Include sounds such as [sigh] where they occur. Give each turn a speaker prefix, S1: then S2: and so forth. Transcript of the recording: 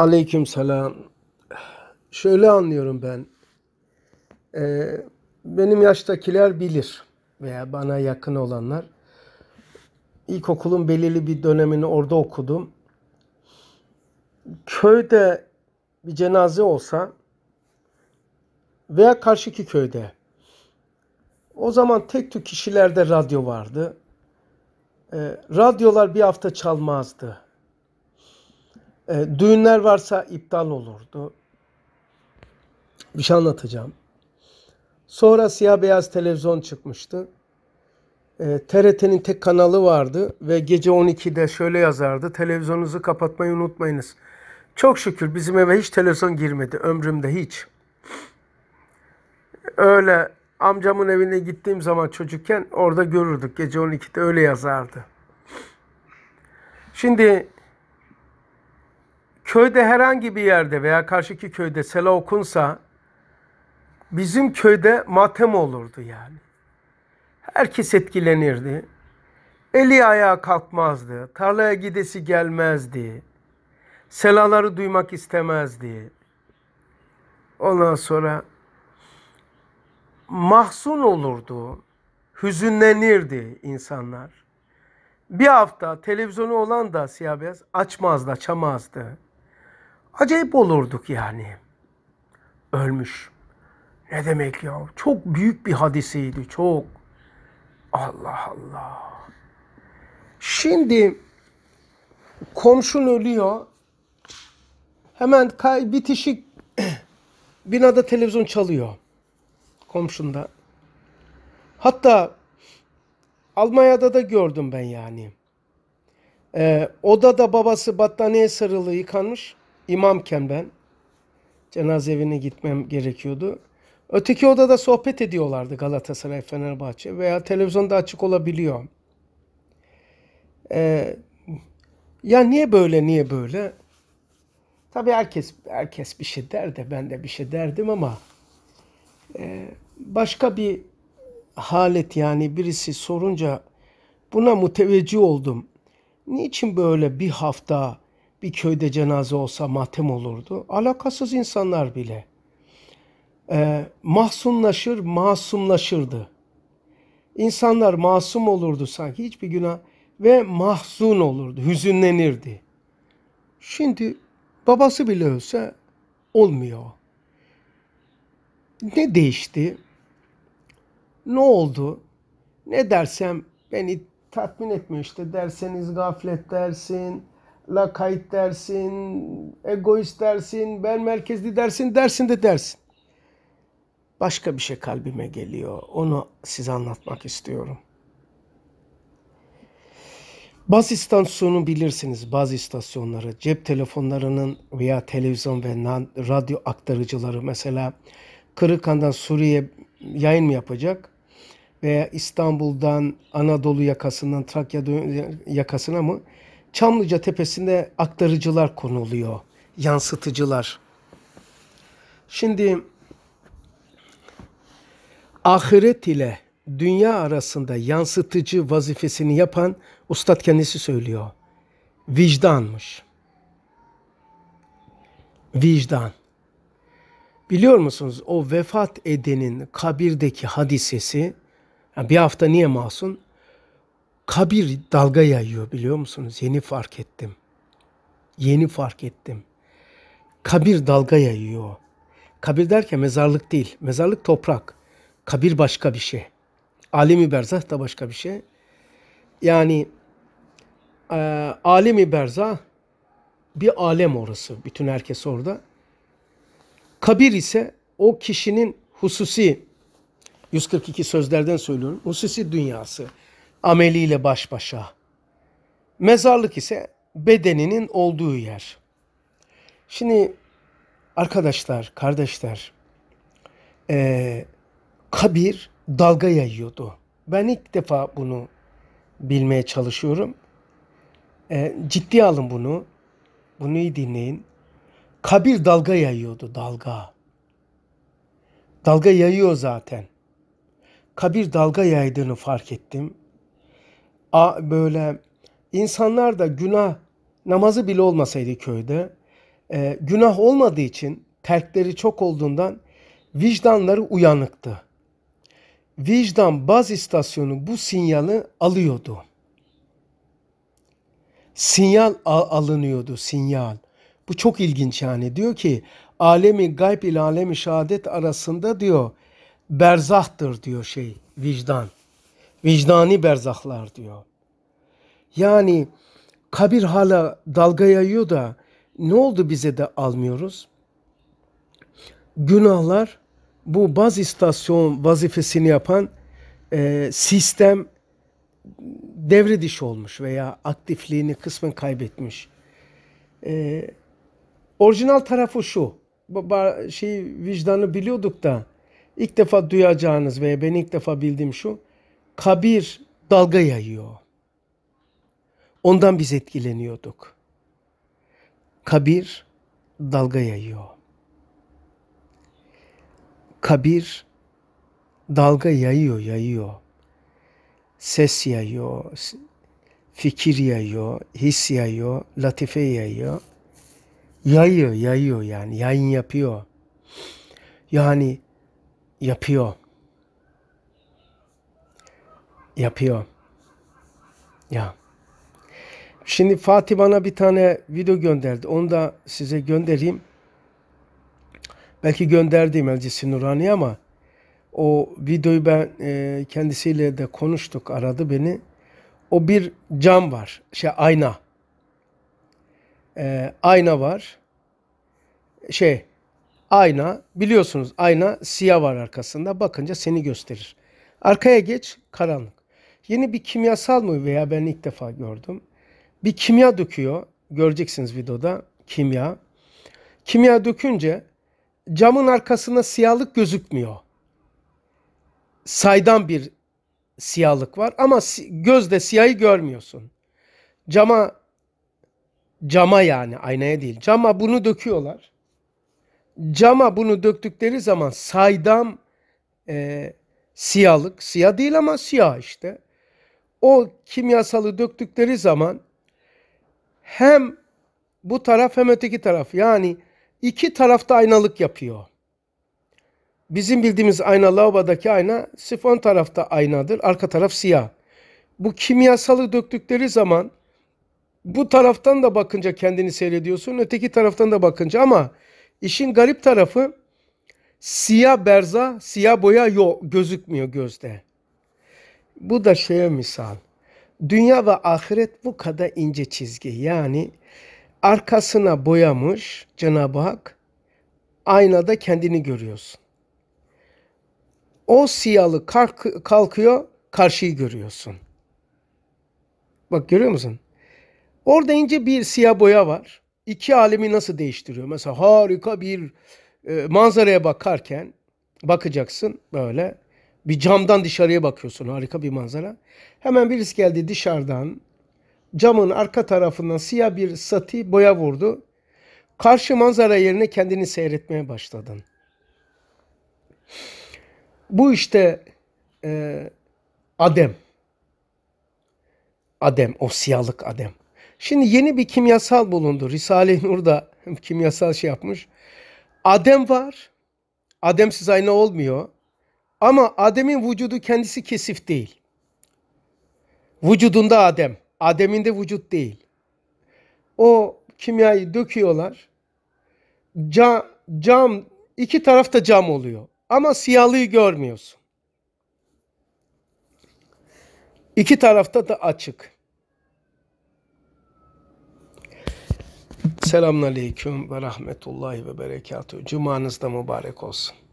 S1: Aleyküm selam. Şöyle anlıyorum ben. Ee, benim yaştakiler bilir veya bana yakın olanlar. İlkokulun belirli bir dönemini orada okudum. Köyde bir cenaze olsa veya karşıki köyde. O zaman tek tük kişilerde radyo vardı. Ee, radyolar bir hafta çalmazdı e, düğünler varsa iptal olurdu. Bir şey anlatacağım. Sonra siyah beyaz televizyon çıkmıştı. E, ee, TRT'nin tek kanalı vardı ve gece 12'de şöyle yazardı. Televizyonunuzu kapatmayı unutmayınız. Çok şükür bizim eve hiç televizyon girmedi ömrümde hiç. Öyle amcamın evine gittiğim zaman çocukken orada görürdük. Gece 12'de öyle yazardı. Şimdi köyde herhangi bir yerde veya karşıki köyde sela okunsa bizim köyde matem olurdu yani. Herkes etkilenirdi. Eli ayağa kalkmazdı. Tarlaya gidesi gelmezdi. Selaları duymak istemezdi. Ondan sonra mahzun olurdu. Hüzünlenirdi insanlar. Bir hafta televizyonu olan da siyah beyaz açmazdı, açamazdı acayip olurduk yani. Ölmüş. Ne demek ya? Çok büyük bir hadiseydi, çok. Allah Allah. Şimdi komşun ölüyor. Hemen kay bitişik [clears throat] binada televizyon çalıyor. Komşunda. Hatta Almanya'da da gördüm ben yani. Ee, odada babası battaniye sarılı yıkanmış imamken ben cenaze evine gitmem gerekiyordu. Öteki odada sohbet ediyorlardı Galatasaray, Fenerbahçe veya televizyonda açık olabiliyor. Ee, ya niye böyle, niye böyle? Tabii herkes herkes bir şey der de ben de bir şey derdim ama e, başka bir halet yani birisi sorunca buna müteveccih oldum. Niçin böyle bir hafta bir köyde cenaze olsa matem olurdu. Alakasız insanlar bile e, ee, mahsunlaşır, masumlaşırdı. İnsanlar masum olurdu sanki hiçbir günah ve mahzun olurdu, hüzünlenirdi. Şimdi babası bile ölse olmuyor. Ne değişti? Ne oldu? Ne dersem beni tatmin etmiyor işte derseniz gaflet dersin, la kayıt dersin, egoist dersin, ben merkezli dersin, dersin de dersin. Başka bir şey kalbime geliyor. Onu size anlatmak istiyorum. Baz istasyonu bilirsiniz. Baz istasyonları, cep telefonlarının veya televizyon ve radyo aktarıcıları mesela Kırıkhan'dan Suriye yayın mı yapacak? Veya İstanbul'dan Anadolu yakasından Trakya yakasına mı? Çamlıca tepesinde aktarıcılar konuluyor. Yansıtıcılar. Şimdi ahiret ile dünya arasında yansıtıcı vazifesini yapan ustad kendisi söylüyor. Vicdanmış. Vicdan. Biliyor musunuz o vefat edenin kabirdeki hadisesi bir hafta niye masum? kabir dalga yayıyor biliyor musunuz? Yeni fark ettim. Yeni fark ettim. Kabir dalga yayıyor. Kabir derken mezarlık değil. Mezarlık toprak. Kabir başka bir şey. Alemi berzah da başka bir şey. Yani e, alemi berzah bir alem orası. Bütün herkes orada. Kabir ise o kişinin hususi 142 sözlerden söylüyorum. Hususi dünyası ameliyle baş başa. Mezarlık ise bedeninin olduğu yer. Şimdi arkadaşlar, kardeşler, ee, kabir dalga yayıyordu. Ben ilk defa bunu bilmeye çalışıyorum. E, ciddi alın bunu. Bunu iyi dinleyin. Kabir dalga yayıyordu, dalga. Dalga yayıyor zaten. Kabir dalga yaydığını fark ettim. A böyle insanlar da günah namazı bile olmasaydı köyde e, günah olmadığı için terkleri çok olduğundan vicdanları uyanıktı. Vicdan baz istasyonu bu sinyali alıyordu. Sinyal alınıyordu sinyal. Bu çok ilginç yani. Diyor ki alemi gayb ile alemi şehadet arasında diyor berzahtır diyor şey vicdan vicdani berzaklar diyor. Yani kabir hala dalga yayıyor da ne oldu bize de almıyoruz? Günahlar bu baz istasyon vazifesini yapan e, sistem devre dışı olmuş veya aktifliğini kısmen kaybetmiş. E, orijinal tarafı şu, şey vicdanı biliyorduk da ilk defa duyacağınız veya ben ilk defa bildiğim şu, kabir dalga yayıyor. Ondan biz etkileniyorduk. Kabir dalga yayıyor. Kabir dalga yayıyor, yayıyor. Ses yayıyor, fikir yayıyor, his yayıyor, latife yayıyor. Yayıyor, yayıyor yani, yayın yapıyor. Yani yapıyor yapıyor. Ya. Şimdi Fatih bana bir tane video gönderdi. Onu da size göndereyim. Belki gönderdim Elcisi Nurani ama o videoyu ben e, kendisiyle de konuştuk. Aradı beni. O bir cam var. Şey ayna. E, ayna var. Şey ayna biliyorsunuz ayna siyah var arkasında. Bakınca seni gösterir. Arkaya geç karanlık. Yeni bir kimyasal mı veya ben ilk defa gördüm. Bir kimya döküyor. Göreceksiniz videoda kimya. Kimya dökünce camın arkasına siyahlık gözükmüyor. Saydam bir siyahlık var ama gözde siyahı görmüyorsun. Cama cama yani aynaya değil. Cama bunu döküyorlar. Cama bunu döktükleri zaman saydam e, siyahlık, siyah değil ama siyah işte o kimyasalı döktükleri zaman hem bu taraf hem öteki taraf yani iki tarafta aynalık yapıyor. Bizim bildiğimiz ayna lavabodaki ayna sifon tarafta aynadır. Arka taraf siyah. Bu kimyasalı döktükleri zaman bu taraftan da bakınca kendini seyrediyorsun. Öteki taraftan da bakınca ama işin garip tarafı siyah berza, siyah boya yok gözükmüyor gözde. Bu da şeye misal. Dünya ve ahiret bu kadar ince çizgi. Yani arkasına boyamış Cenab-ı Hak aynada kendini görüyorsun. O siyalı kalk kalkıyor karşıyı görüyorsun. Bak görüyor musun? Orada ince bir siyah boya var. İki alemi nasıl değiştiriyor? Mesela harika bir e, manzaraya bakarken bakacaksın böyle bir camdan dışarıya bakıyorsun harika bir manzara. Hemen birisi geldi dışarıdan camın arka tarafından siyah bir sati boya vurdu. Karşı manzara yerine kendini seyretmeye başladın. Bu işte e, Adem. Adem, o siyahlık Adem. Şimdi yeni bir kimyasal bulundu. Risale-i Nur'da [laughs] kimyasal şey yapmış. Adem var. Ademsiz ayna olmuyor. Ama Adem'in vücudu kendisi kesif değil. Vücudunda Adem. Adem'inde vücut değil. O kimyayı döküyorlar. Cam, cam iki tarafta cam oluyor. Ama siyahlıyı görmüyorsun. İki tarafta da açık. Selamun Aleyküm ve Rahmetullahi ve Berekatuhu. Cumanız da mübarek olsun.